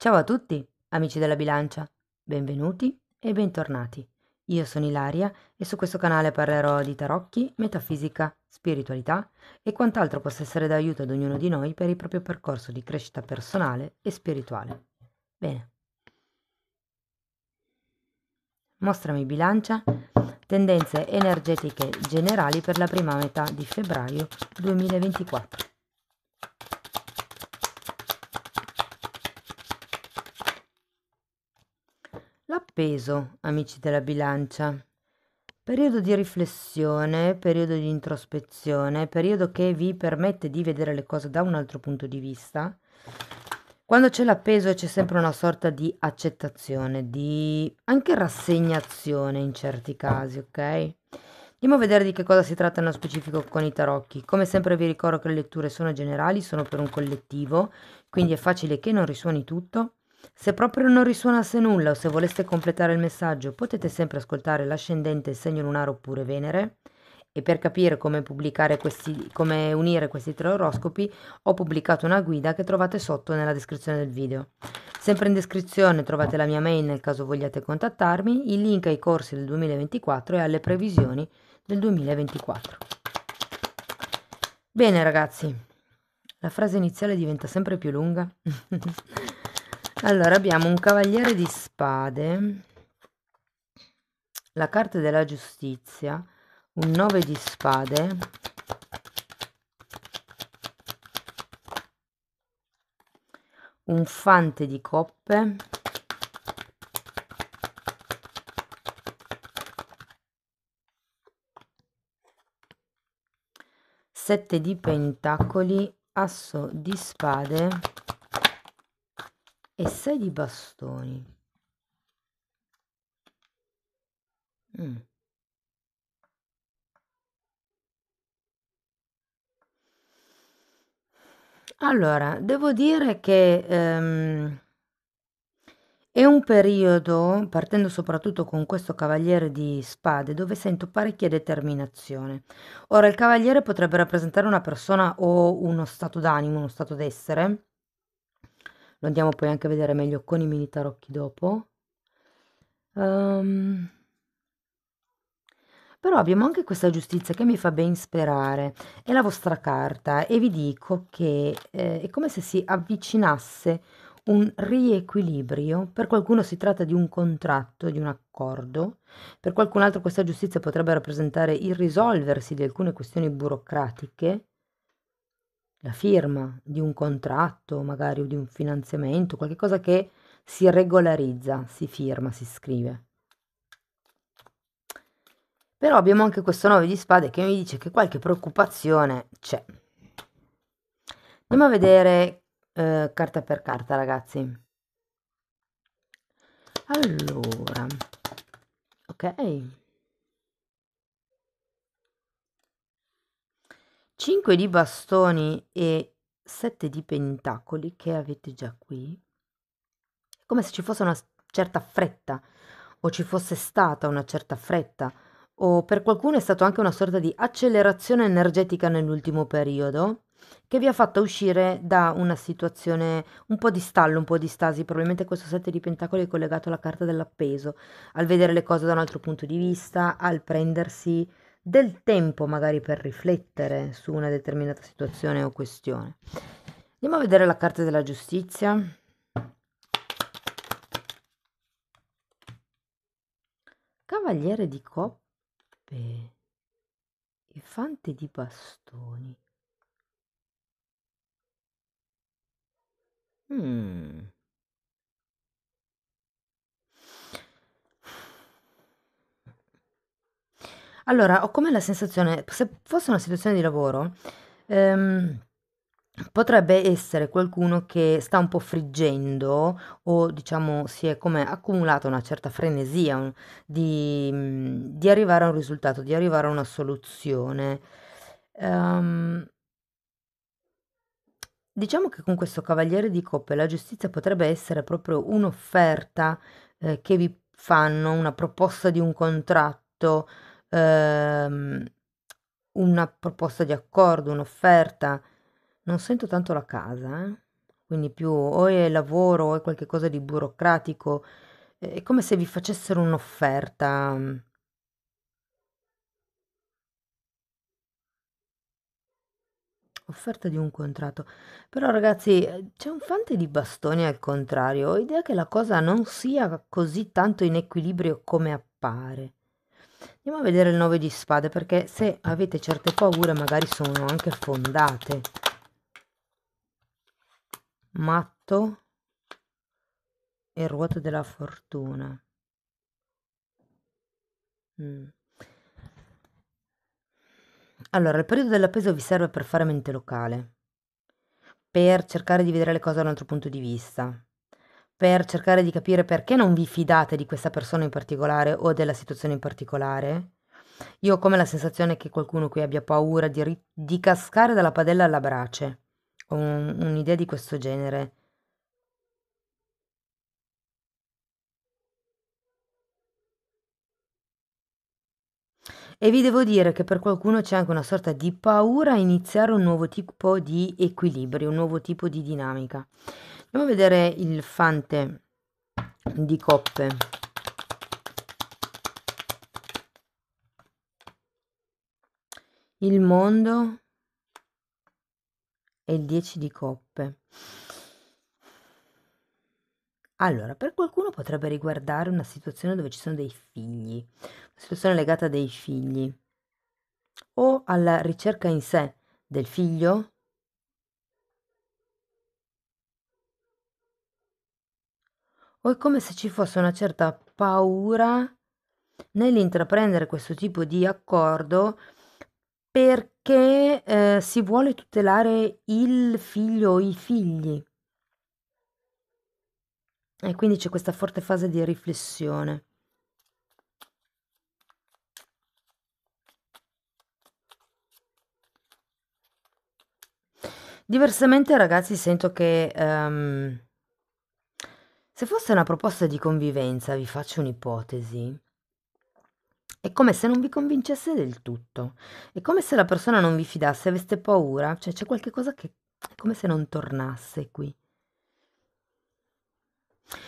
Ciao a tutti, amici della bilancia, benvenuti e bentornati. Io sono Ilaria e su questo canale parlerò di tarocchi, metafisica, spiritualità e quant'altro possa essere d'aiuto ad ognuno di noi per il proprio percorso di crescita personale e spirituale. Bene. Mostrami bilancia, tendenze energetiche generali per la prima metà di febbraio 2024. peso, amici della bilancia. Periodo di riflessione, periodo di introspezione, periodo che vi permette di vedere le cose da un altro punto di vista. Quando c'è l'appeso c'è sempre una sorta di accettazione, di anche rassegnazione in certi casi, ok? Andiamo a vedere di che cosa si tratta nello specifico con i tarocchi. Come sempre vi ricordo che le letture sono generali, sono per un collettivo, quindi è facile che non risuoni tutto. Se proprio non risuonasse nulla o se voleste completare il messaggio, potete sempre ascoltare l'ascendente segno lunare oppure Venere. E per capire come, questi, come unire questi tre oroscopi, ho pubblicato una guida che trovate sotto nella descrizione del video. Sempre in descrizione trovate la mia mail nel caso vogliate contattarmi, il link ai corsi del 2024 e alle previsioni del 2024. Bene ragazzi, la frase iniziale diventa sempre più lunga. Allora abbiamo un cavaliere di spade, la carta della giustizia, un 9 di spade, un fante di coppe, sette di pentacoli, asso di spade e sei di bastoni. Mm. Allora, devo dire che ehm, è un periodo, partendo soprattutto con questo cavaliere di spade, dove sento parecchia determinazione. Ora, il cavaliere potrebbe rappresentare una persona o uno stato d'animo, uno stato d'essere, lo andiamo poi anche a vedere meglio con i mini tarocchi dopo. Um, però abbiamo anche questa giustizia che mi fa ben sperare, è la vostra carta e vi dico che eh, è come se si avvicinasse un riequilibrio, per qualcuno si tratta di un contratto, di un accordo, per qualcun altro questa giustizia potrebbe rappresentare il risolversi di alcune questioni burocratiche, la firma di un contratto, magari o di un finanziamento, qualcosa che si regolarizza, si firma, si scrive. Però abbiamo anche questo 9 di spade che mi dice che qualche preoccupazione c'è. Andiamo a vedere eh, carta per carta, ragazzi. Allora, ok. 5 di bastoni e 7 di pentacoli che avete già qui, come se ci fosse una certa fretta o ci fosse stata una certa fretta o per qualcuno è stata anche una sorta di accelerazione energetica nell'ultimo periodo che vi ha fatto uscire da una situazione un po' di stallo, un po' di stasi, probabilmente questo 7 di pentacoli è collegato alla carta dell'appeso, al vedere le cose da un altro punto di vista, al prendersi del tempo magari per riflettere su una determinata situazione o questione. Andiamo a vedere la carta della giustizia. Cavaliere di coppe e fante di bastoni. Hmm. Allora, ho come la sensazione, se fosse una situazione di lavoro, ehm, potrebbe essere qualcuno che sta un po' friggendo o diciamo si è come accumulata una certa frenesia un- di, mm, di arrivare a un risultato, di arrivare a una soluzione. Ehm, Diciamo che con questo Cavaliere di Coppe la giustizia potrebbe essere proprio un'offerta eh, che vi fanno, una proposta di un contratto, ehm, una proposta di accordo, un'offerta. Non sento tanto la casa, eh? quindi più o è lavoro o è qualcosa di burocratico. È come se vi facessero un'offerta. offerta di un contratto. Però ragazzi, eh, c'è un fante di bastoni al contrario, ho idea che la cosa non sia così tanto in equilibrio come appare. Andiamo a vedere il 9 di spade perché se avete certe paure magari sono anche fondate. Matto e ruota della fortuna. Mm. Allora, il periodo dell'appeso vi serve per fare mente locale, per cercare di vedere le cose da un altro punto di vista, per cercare di capire perché non vi fidate di questa persona in particolare o della situazione in particolare, io ho come la sensazione che qualcuno qui abbia paura di, ri- di cascare dalla padella alla brace. Ho un- un'idea di questo genere. E vi devo dire che per qualcuno c'è anche una sorta di paura a iniziare un nuovo tipo di equilibrio, un nuovo tipo di dinamica andiamo a vedere il fante di coppe il mondo e il 10 di coppe allora, per qualcuno potrebbe riguardare una situazione dove ci sono dei figli, una situazione legata a dei figli o alla ricerca in sé del figlio o è come se ci fosse una certa paura nell'intraprendere questo tipo di accordo perché eh, si vuole tutelare il figlio o i figli. E quindi c'è questa forte fase di riflessione. Diversamente ragazzi sento che um, se fosse una proposta di convivenza, vi faccio un'ipotesi. È come se non vi convincesse del tutto. È come se la persona non vi fidasse, aveste paura. Cioè c'è qualche cosa che è come se non tornasse qui.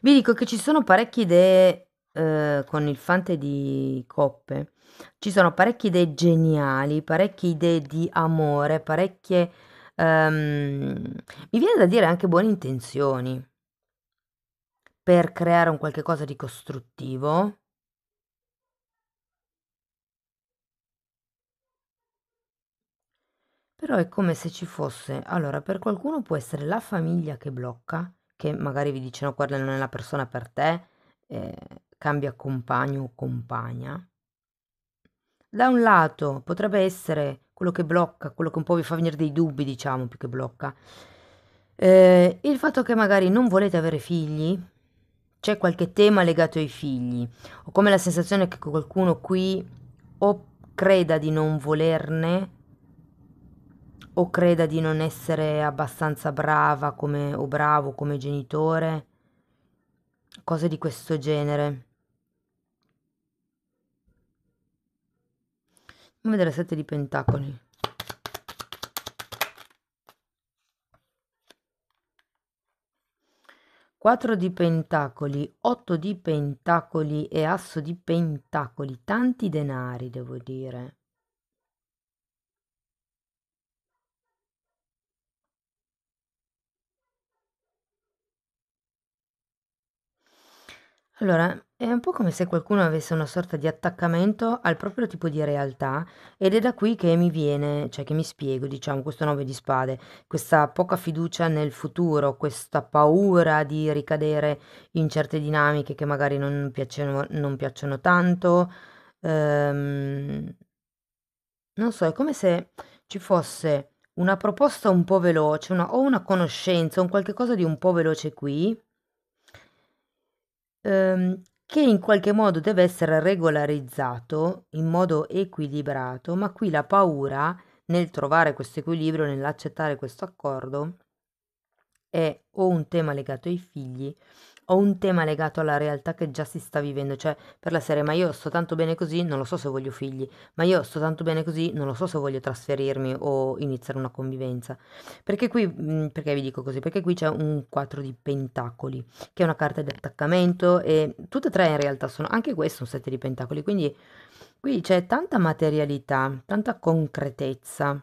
Vi dico che ci sono parecchie idee eh, con il fante di coppe. Ci sono parecchie idee geniali, parecchie idee di amore, parecchie... Um, mi viene da dire anche buone intenzioni per creare un qualche cosa di costruttivo. Però è come se ci fosse, allora per qualcuno può essere la famiglia che blocca, che magari vi dice no, guarda non è la persona per te, eh, cambia compagno o compagna. Da un lato potrebbe essere quello che blocca, quello che un po' vi fa venire dei dubbi, diciamo, più che blocca. Eh, il fatto che magari non volete avere figli, c'è qualche tema legato ai figli. Ho come la sensazione che qualcuno qui o creda di non volerne o creda di non essere abbastanza brava come, o bravo come genitore, cose di questo genere. Andiamo a vedere sette di pentacoli. 4 di pentacoli, 8 di pentacoli e asso di pentacoli, tanti denari devo dire. Allora, è un po' come se qualcuno avesse una sorta di attaccamento al proprio tipo di realtà ed è da qui che mi viene, cioè che mi spiego, diciamo, questo nove di spade, questa poca fiducia nel futuro, questa paura di ricadere in certe dinamiche che magari non piacciono, non piacciono tanto. Ehm, non so, è come se ci fosse una proposta un po' veloce, una- o una conoscenza, un qualche cosa di un po' veloce qui ehm, che in qualche modo deve essere regolarizzato in modo equilibrato, ma qui la paura nel trovare questo equilibrio, nell'accettare questo accordo, è o un tema legato ai figli o un tema legato alla realtà che già si sta vivendo, cioè per la serie ma io sto tanto bene così, non lo so se voglio figli, ma io sto tanto bene così, non lo so se voglio trasferirmi o iniziare una convivenza. Perché qui, mhmm, perché vi dico così? Perché qui c'è un 4 di pentacoli, che è una carta di attaccamento e tutte e tre in realtà sono, anche questo un 7 di pentacoli, quindi qui c'è tanta materialità, tanta concretezza,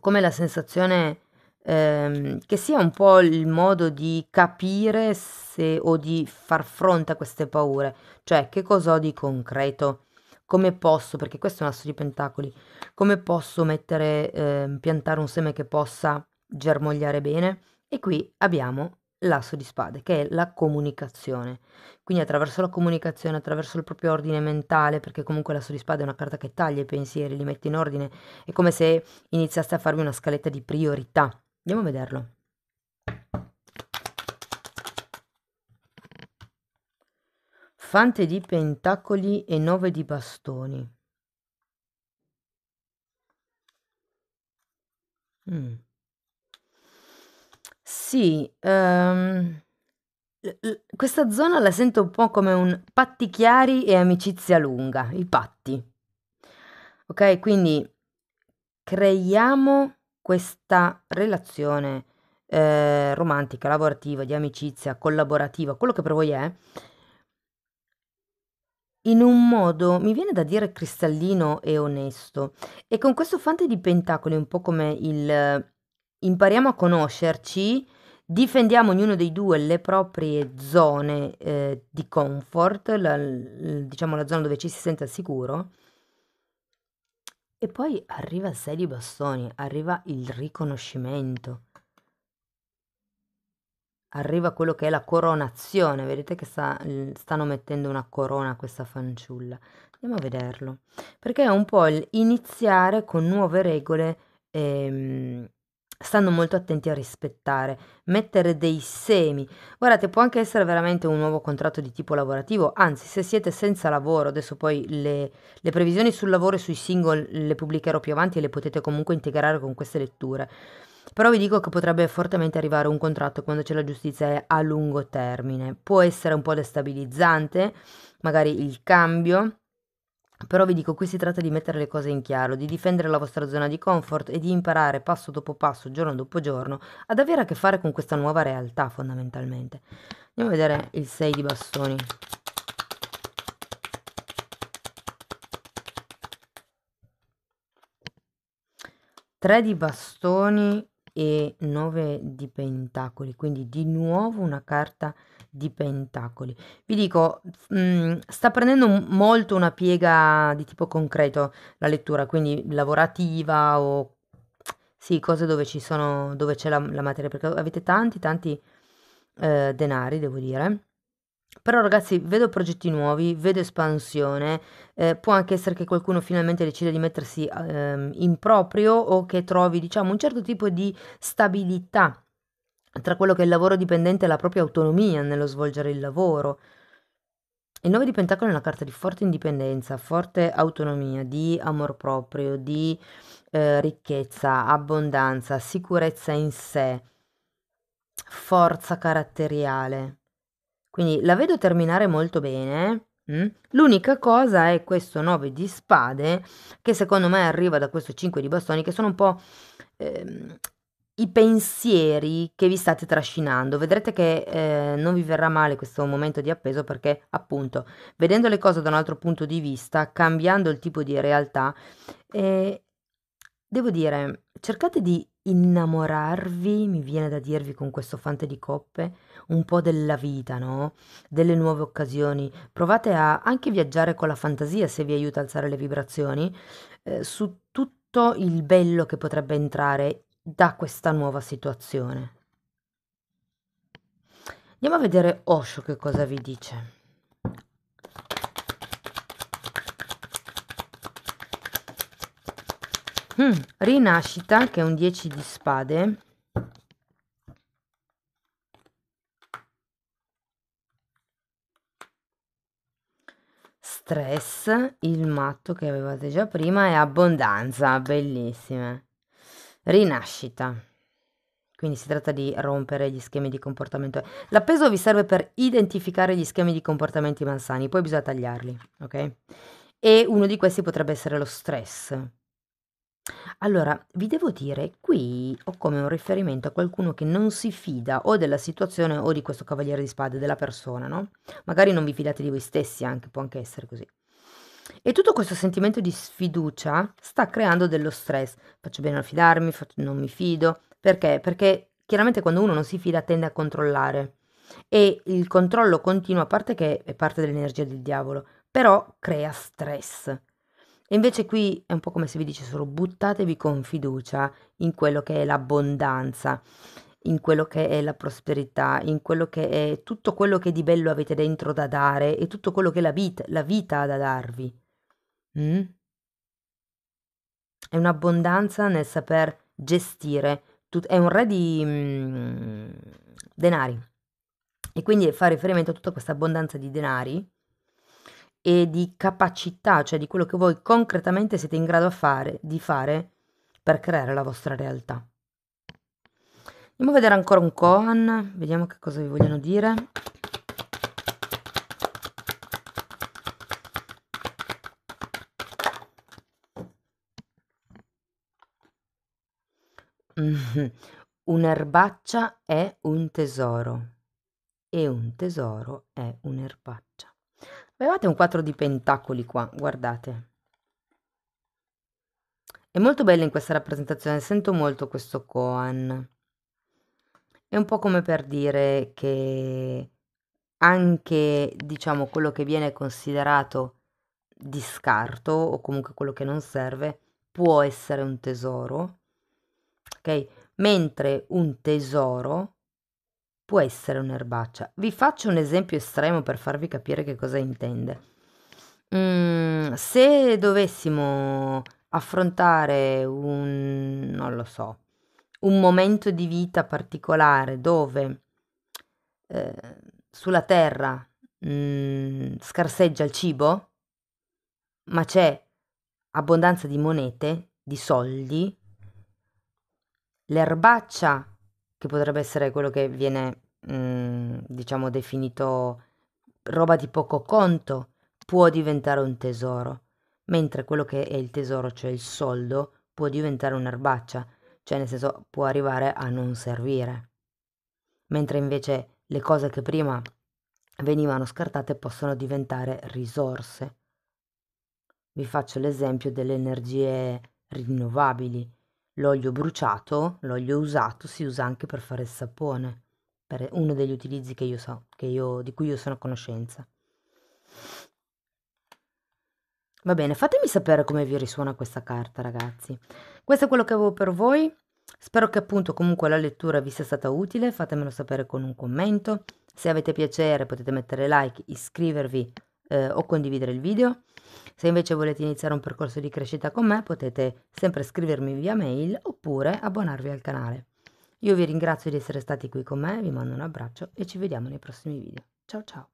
come la sensazione ehm, che sia un po' il modo di capire se o di far fronte a queste paure, cioè che cosa ho di concreto, come posso, perché questo è un asso di pentacoli, come posso mettere, ehm, piantare un seme che possa germogliare bene. E qui abbiamo l'asso di spade, che è la comunicazione. Quindi attraverso la comunicazione, attraverso il proprio ordine mentale, perché comunque l'asso di spade è una carta che taglia i pensieri, li mette in ordine, è come se iniziaste a farvi una scaletta di priorità. Andiamo a vederlo. Fante di pentacoli e nove di bastoni. Mm. Sì, um, questa zona la sento un po' come un patti chiari e amicizia lunga, i patti. Ok, quindi creiamo questa relazione eh, romantica, lavorativa, di amicizia, collaborativa, quello che per voi è, in un modo, mi viene da dire cristallino e onesto. E con questo fante di pentacoli, un po' come il eh, impariamo a conoscerci, difendiamo ognuno dei due le proprie zone eh, di comfort, la, diciamo la zona dove ci si sente al sicuro, e poi arriva il 6 di bastoni, arriva il riconoscimento, arriva quello che è la coronazione, vedete che sta, stanno mettendo una corona a questa fanciulla, andiamo a vederlo, perché è un po' iniziare con nuove regole ehm, stanno molto attenti a rispettare, mettere dei semi. Guardate, può anche essere veramente un nuovo contratto di tipo lavorativo, anzi se siete senza lavoro, adesso poi le, le previsioni sul lavoro e sui single le pubblicherò più avanti e le potete comunque integrare con queste letture. Però vi dico che potrebbe fortemente arrivare un contratto quando c'è la giustizia a lungo termine. Può essere un po' destabilizzante, magari il cambio, però vi dico, qui si tratta di mettere le cose in chiaro, di difendere la vostra zona di comfort e di imparare passo dopo passo, giorno dopo giorno, ad avere a che fare con questa nuova realtà fondamentalmente. Andiamo a vedere il 6 di bastoni. Tre di bastoni e 9 di pentacoli, quindi di nuovo una carta di pentacoli. Vi dico, mh, mm, sta prendendo molto una piega di tipo concreto la lettura, quindi lavorativa o sì, cose dove ci sono, dove c'è la, la materia, perché avete tanti, tanti eh, denari, devo dire però ragazzi, vedo progetti nuovi, vedo espansione, eh, può anche essere che qualcuno finalmente decida di mettersi ehm, in proprio o che trovi, diciamo, un certo tipo di stabilità tra quello che è il lavoro dipendente e la propria autonomia nello svolgere il lavoro. Il 9 di Pentacolo è una carta di forte indipendenza, forte autonomia, di amor proprio, di eh, ricchezza, abbondanza, sicurezza in sé, forza caratteriale. Quindi la vedo terminare molto bene. Mm? L'unica cosa è questo 9 di spade, che secondo me arriva da questo 5 di bastoni, che sono un po' ehm, i pensieri che vi state trascinando. Vedrete che eh, non vi verrà male questo momento di appeso perché, appunto, vedendo le cose da un altro punto di vista, cambiando il tipo di realtà, eh, devo dire, cercate di innamorarvi, mi viene da dirvi con questo fante di coppe, un po' della vita, no? Delle nuove occasioni. Provate a anche viaggiare con la fantasia se vi aiuta a alzare le vibrazioni eh, su tutto il bello che potrebbe entrare da questa nuova situazione. Andiamo a vedere Osho che cosa vi dice. Mm, rinascita, che è un 10 di spade. Stress, il matto che avevate già prima, e abbondanza, bellissime. Rinascita. Quindi si tratta di rompere gli schemi di comportamento. L'appeso vi serve per identificare gli schemi di comportamenti malsani, poi bisogna tagliarli, ok? E uno di questi potrebbe essere lo stress, allora, vi devo dire, qui ho come un riferimento a qualcuno che non si fida o della situazione o di questo cavaliere di spade, della persona, no, magari non vi fidate di voi stessi anche, può anche essere così. E tutto questo sentimento di sfiducia sta creando dello stress. Faccio bene a fidarmi, non mi fido. Perché? Perché chiaramente quando uno non si fida tende a controllare e il controllo continuo, a parte che è parte dell'energia del diavolo, però crea stress. E invece qui è un po' come se vi dicessero buttatevi con fiducia in quello che è l'abbondanza, in quello che è la prosperità, in quello che è tutto quello che di bello avete dentro da dare e tutto quello che la vita, la vita ha da darvi. Mm? È un'abbondanza nel saper gestire, tut- è un re di mm, denari. E quindi fa riferimento a tutta questa abbondanza di denari e di capacità, cioè di quello che voi concretamente siete in grado fare, di fare per creare la vostra realtà. Andiamo a vedere ancora un Kohan, vediamo che cosa vi vogliono dire. Un'erbaccia è un tesoro e un tesoro è un'erbaccia. Avevate un 4 di pentacoli qua, guardate. È molto bello in questa rappresentazione, sento molto questo koan. È un po' come per dire che anche, diciamo, quello che viene considerato di scarto o comunque quello che non serve può essere un tesoro, ok? Mentre un tesoro Può essere un'erbaccia. Vi faccio un esempio estremo per farvi capire che cosa intende. Mm, se dovessimo affrontare un, non lo so, un momento di vita particolare dove eh, sulla terra mm, scarseggia il cibo, ma c'è abbondanza di monete, di soldi, l'erbaccia che potrebbe essere quello che viene, mh, mhmm, diciamo, definito roba di poco conto, può diventare un tesoro, mentre quello che è il tesoro, cioè il soldo, può diventare un'erbaccia, cioè nel senso può arrivare a non servire. Mentre invece le cose che prima venivano scartate possono diventare risorse. Vi faccio l'esempio delle energie rinnovabili, L'olio bruciato, l'olio usato, si usa anche per fare il sapone, per uno degli utilizzi che io so, che io, di cui io sono a conoscenza. Va bene, fatemi sapere come vi risuona questa carta, ragazzi. Questo è quello che avevo per voi. Spero che appunto comunque la lettura vi sia stata utile, fatemelo sapere con un commento. Se avete piacere potete mettere like, iscrivervi eh, o condividere il video. Se invece volete iniziare un percorso di crescita con me potete sempre scrivermi via mail oppure abbonarvi al canale. Io vi ringrazio di essere stati qui con me, vi mando un abbraccio e ci vediamo nei prossimi video. Ciao ciao!